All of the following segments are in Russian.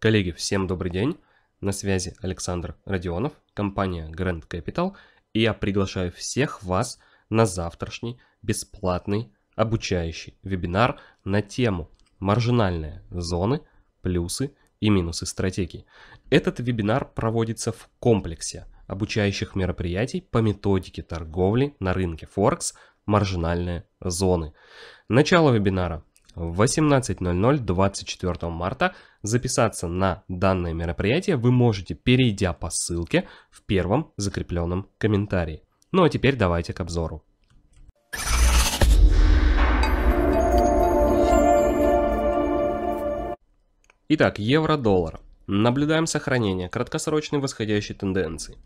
Коллеги, всем добрый день. На связи Александр Родионов, компания Grand Capital. И я приглашаю всех вас на завтрашний бесплатный обучающий вебинар на тему «Маржинальные зоны, плюсы и минусы стратегии». Этот вебинар проводится в комплексе обучающих мероприятий по методике торговли на рынке Форекс «Маржинальные зоны». Начало вебинара в 18.00 24 марта записаться на данное мероприятие вы можете, перейдя по ссылке в первом закрепленном комментарии. Ну а теперь давайте к обзору. Итак, евро-доллар. Наблюдаем сохранение краткосрочной восходящей тенденции.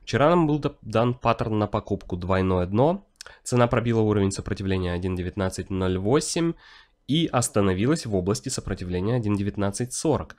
Вчера нам был дан паттерн на покупку двойное дно, Цена пробила уровень сопротивления 1.1908 и остановилась в области сопротивления 1.1940.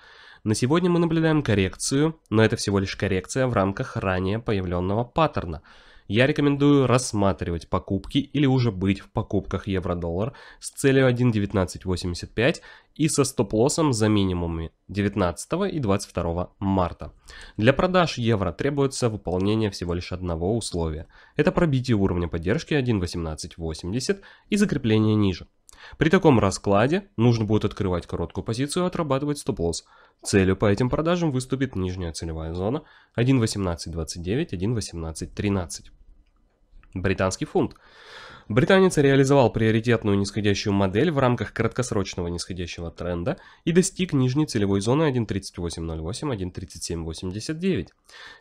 На сегодня мы наблюдаем коррекцию, но это всего лишь коррекция в рамках ранее появленного паттерна. Я рекомендую рассматривать покупки или уже быть в покупках евро-доллар с целью 1.1985 и со стоп-лоссом за минимумами 19 и 22 марта. Для продаж евро требуется выполнение всего лишь одного условия. Это пробитие уровня поддержки 1.1880 и закрепление ниже. При таком раскладе нужно будет открывать короткую позицию и отрабатывать стоп-лосс. Целью по этим продажам выступит нижняя целевая зона 1.1829, 1.1813. Британский фунт британец реализовал приоритетную нисходящую модель в рамках краткосрочного нисходящего тренда и достиг нижней целевой зоны 1.3808-1.3789.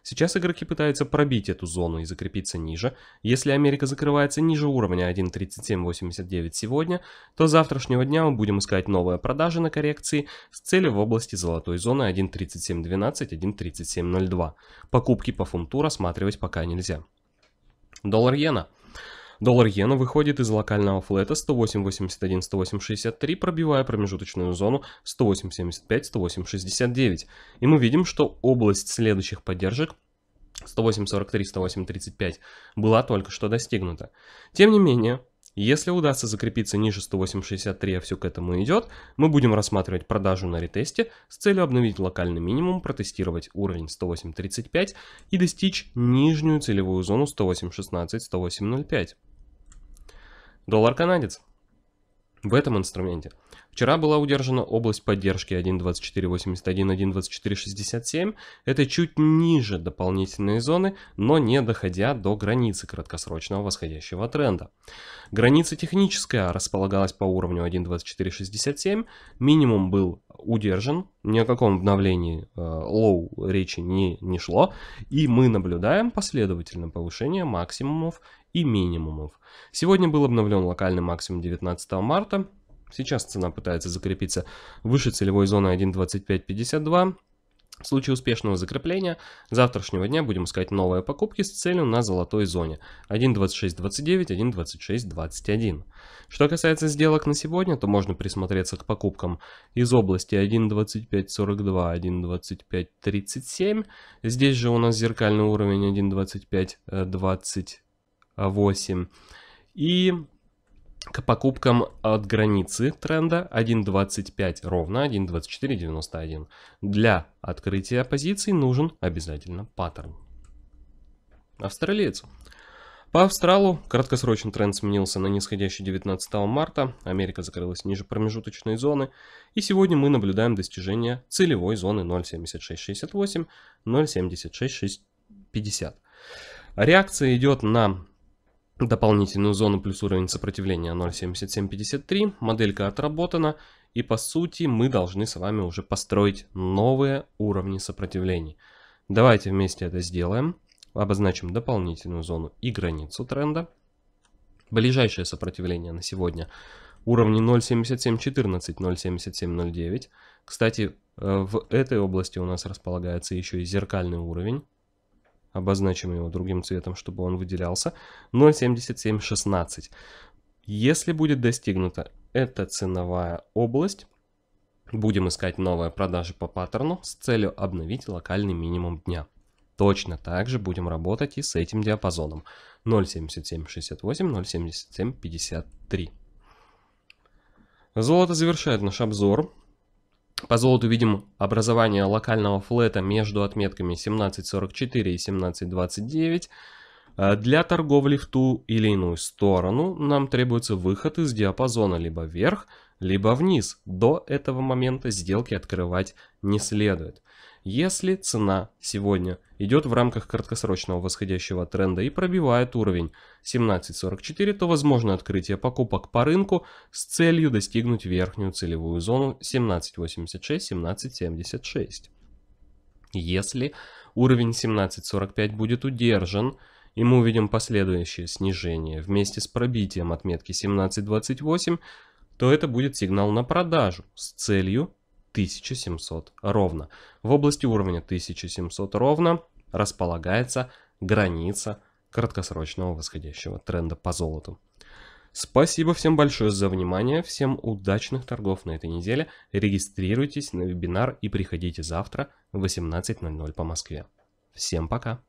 Сейчас игроки пытаются пробить эту зону и закрепиться ниже. Если Америка закрывается ниже уровня 1.3789 сегодня, то завтрашнего дня мы будем искать новые продажи на коррекции с целью в области золотой зоны 1.3712-1.3702. Покупки по фунту рассматривать пока нельзя. Доллар-иена – Доллар иена выходит из локального флета 108.81-108.63, пробивая промежуточную зону 108.75-108.69. И мы видим, что область следующих поддержек 108.43-108.35 была только что достигнута. Тем не менее, если удастся закрепиться ниже 108.63, а все к этому идет, мы будем рассматривать продажу на ретесте с целью обновить локальный минимум, протестировать уровень 108.35 и достичь нижнюю целевую зону 108.16-108.05 доллар канадец в этом инструменте. Вчера была удержана область поддержки 1.2481, 1.2467. Это чуть ниже дополнительной зоны, но не доходя до границы краткосрочного восходящего тренда. Граница техническая располагалась по уровню 1.2467. Минимум был удержан, ни о каком обновлении э, low речи не, не шло, и мы наблюдаем последовательное повышение максимумов и минимумов. Сегодня был обновлен локальный максимум 19 марта, сейчас цена пытается закрепиться выше целевой зоны 1.2552, в случае успешного закрепления завтрашнего дня будем искать новые покупки с целью на золотой зоне 1.2629, 1.2621. Что касается сделок на сегодня, то можно присмотреться к покупкам из области 1.2542, 1.2537. Здесь же у нас зеркальный уровень 1.2528. Э, И к покупкам от границы тренда 1.25 ровно 1.2491. Для открытия позиций нужен обязательно паттерн. Австралиец. По Австралу краткосрочный тренд сменился на нисходящий 19 марта, Америка закрылась ниже промежуточной зоны, и сегодня мы наблюдаем достижение целевой зоны 0.7668, 0.7650. Реакция идет на дополнительную зону плюс уровень сопротивления 0.7753. Моделька отработана. И по сути мы должны с вами уже построить новые уровни сопротивлений. Давайте вместе это сделаем. Обозначим дополнительную зону и границу тренда. Ближайшее сопротивление на сегодня уровни 0.7714, 0.7709. Кстати, э, в этой области у нас располагается еще и зеркальный уровень обозначим его другим цветом, чтобы он выделялся, 0,7716. Если будет достигнута эта ценовая область, будем искать новые продажи по паттерну с целью обновить локальный минимум дня. Точно так же будем работать и с этим диапазоном 0.7768, 0.7753. Золото завершает наш обзор. По золоту видим образование локального флета между отметками 1744 и 1729. А для торговли в ту или иную сторону нам требуется выход из диапазона либо вверх, либо вниз. До этого момента сделки открывать не следует если цена сегодня идет в рамках краткосрочного восходящего тренда и пробивает уровень 17.44, то возможно открытие покупок по рынку с целью достигнуть верхнюю целевую зону 17.86-17.76. Если уровень 17.45 будет удержан, и мы увидим последующее снижение вместе с пробитием отметки 17.28, то это будет сигнал на продажу с целью 1700 ровно. В области уровня 1700 ровно располагается граница краткосрочного восходящего тренда по золоту. Спасибо всем большое за внимание, всем удачных торгов на этой неделе. Регистрируйтесь на вебинар и приходите завтра в 18.00 по Москве. Всем пока!